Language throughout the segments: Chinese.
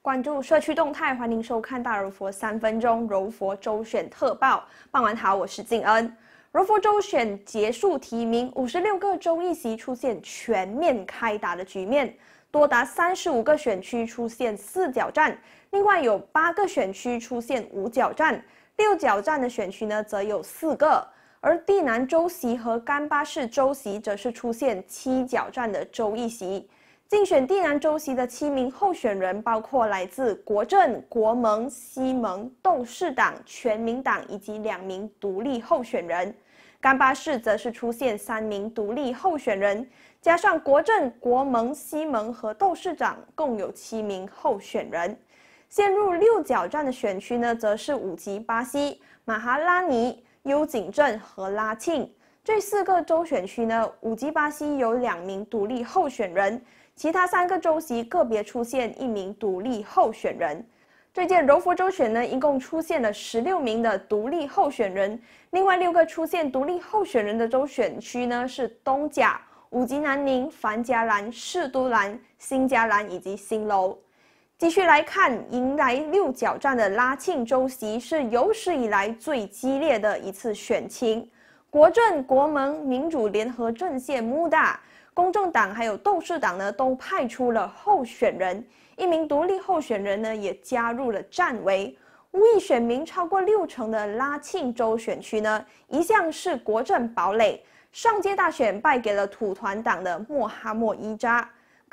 关注社区动态，欢迎收看《大柔佛三分钟柔佛周选特报》。傍晚好，我是静恩。柔佛周选结束，提名五十六个州议席出现全面开打的局面，多达三十五个选区出现四角战，另外有八个选区出现五角战，六角战的选区呢则有四个。而地南州席和甘巴市州席则是出现七角站的州一席。竞选地南州席的七名候选人包括来自国政、国盟、西盟、斗士党、全民党以及两名独立候选人。甘巴市则是出现三名独立候选人，加上国政、国盟、西盟和斗士党，共有七名候选人。陷入六角站的选区呢，则是五级巴西马哈拉尼。优景镇和拉庆这四个州选区呢，五级巴西有两名独立候选人，其他三个州席个别出现一名独立候选人。最近柔佛州选呢，一共出现了十六名的独立候选人，另外六个出现独立候选人的州选区呢是东甲、五级南宁、凡加兰、士都兰、新加兰以及新楼。继续来看，迎来六角站的拉庆州席是有史以来最激烈的一次选情。国政、国盟、民主联合阵线 （UMDA）、公正党还有斗士党呢，都派出了候选人，一名独立候选人呢也加入了战围。无意选民超过六成的拉庆州选区呢，一向是国政堡垒，上届大选败给了土团党的莫哈莫伊扎。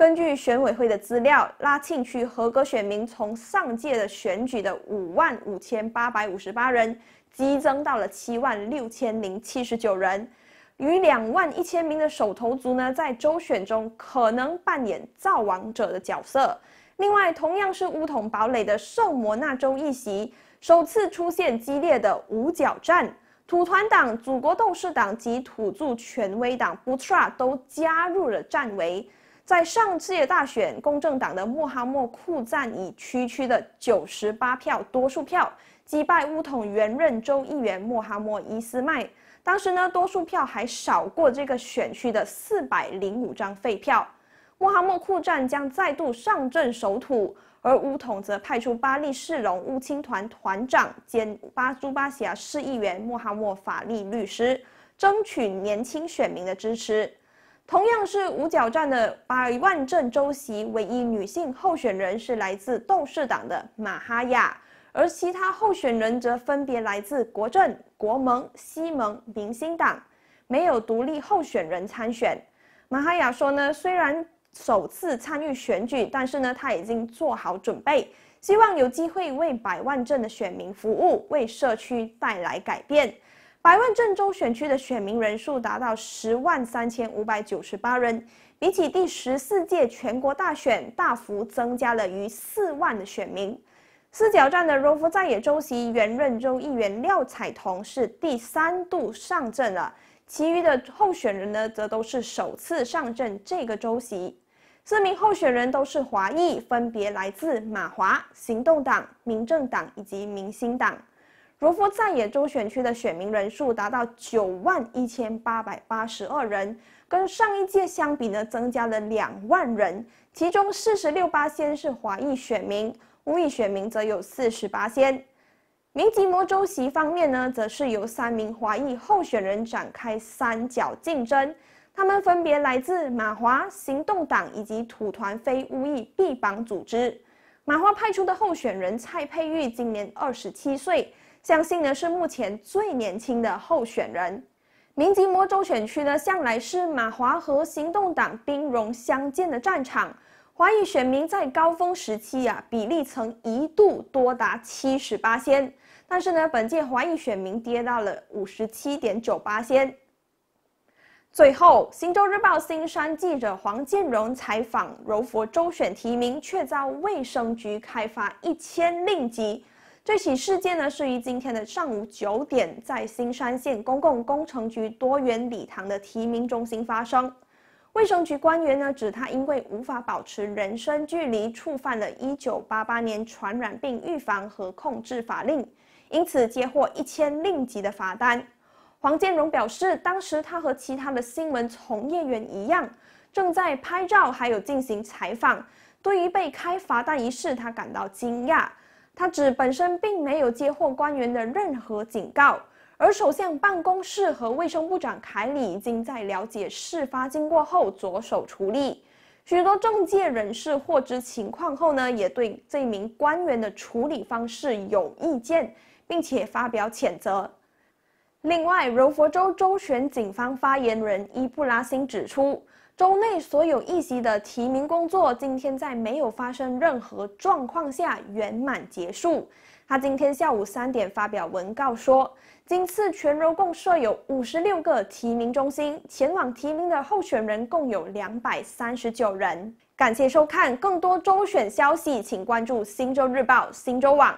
根据选委会的资料，拉庆区合格选民从上届的选举的五万五千八百五十八人激增到了七万六千零七十九人，与两万一千名的手头族呢在州选中可能扮演造王者的角色。另外，同样是乌统堡垒的圣摩那州一席，首次出现激烈的五角战，土团党、祖国斗士党及土著权威党 Butra 都加入了战围。在上届大选，公正党的莫哈莫库赞以区区的九十八票多数票击败乌统原任州议员莫哈莫伊斯迈。当时呢，多数票还少过这个选区的四百零五张废票。莫哈莫库赞将再度上阵守土，而乌统则派出巴力士隆乌青团团长兼巴朱巴西亚市议员莫哈莫法利律师，争取年轻选民的支持。同样是五角站的百万镇州席唯一女性候选人是来自斗士党的马哈亚，而其他候选人则分别来自国政、国盟、西盟、明星党，没有独立候选人参选。马哈亚说呢，虽然首次参与选举，但是呢，他已经做好准备，希望有机会为百万镇的选民服务，为社区带来改变。百万郑州选区的选民人数达到十万三千五百九十八人，比起第十四届全国大选大幅增加了逾四万的选民。四角站的柔佛在野州席、元润州议员廖彩彤是第三度上阵了，其余的候选人呢则都是首次上阵这个州席。四名候选人都是华裔，分别来自马华、行动党、民政党以及民星党。如夫在野州选区的选民人数达到九万一千八百八十二人，跟上一届相比呢，增加了两万人。其中四十六八先是华裔选民，乌裔选民则有四十八先。明籍摩州席方面呢，则是由三名华裔候选人展开三角竞争，他们分别来自马华、行动党以及土团非乌裔臂膀组织。马华派出的候选人蔡佩玉今年二十七岁。相信呢是目前最年轻的候选人。民进摩州选区呢向来是马华和行动党兵戎相见的战场。华裔选民在高峰时期呀比例曾一度多达七十八先，但是呢本届华裔选民跌到了五十七点九八先。最后，新洲日报新山记者黄建荣采访柔佛州选提名，却遭卫生局开发一千令吉。这起事件呢，是于今天的上午九点，在新山县公共工程局多元礼堂的提名中心发生。卫生局官员呢，指他因为无法保持人身距离，触犯了一九八八年传染病预防和控制法令，因此接获一千令吉的罚单。黄建荣表示，当时他和其他的新闻从业员一样，正在拍照，还有进行采访。对于被开罚单一事，他感到惊讶。他指本身并没有接获官员的任何警告，而首相办公室和卫生部长凯里已经在了解事发经过后着手处理。许多政界人士获知情况后呢，也对这名官员的处理方式有意见，并且发表谴责。另外，柔佛州州选警方发言人伊布拉辛指出。州内所有议席的提名工作今天在没有发生任何状况下圆满结束。他今天下午三点发表文告说，今次全州共设有五十六个提名中心，前往提名的候选人共有两百三十九人。感谢收看，更多州选消息，请关注《新州日报》新州网。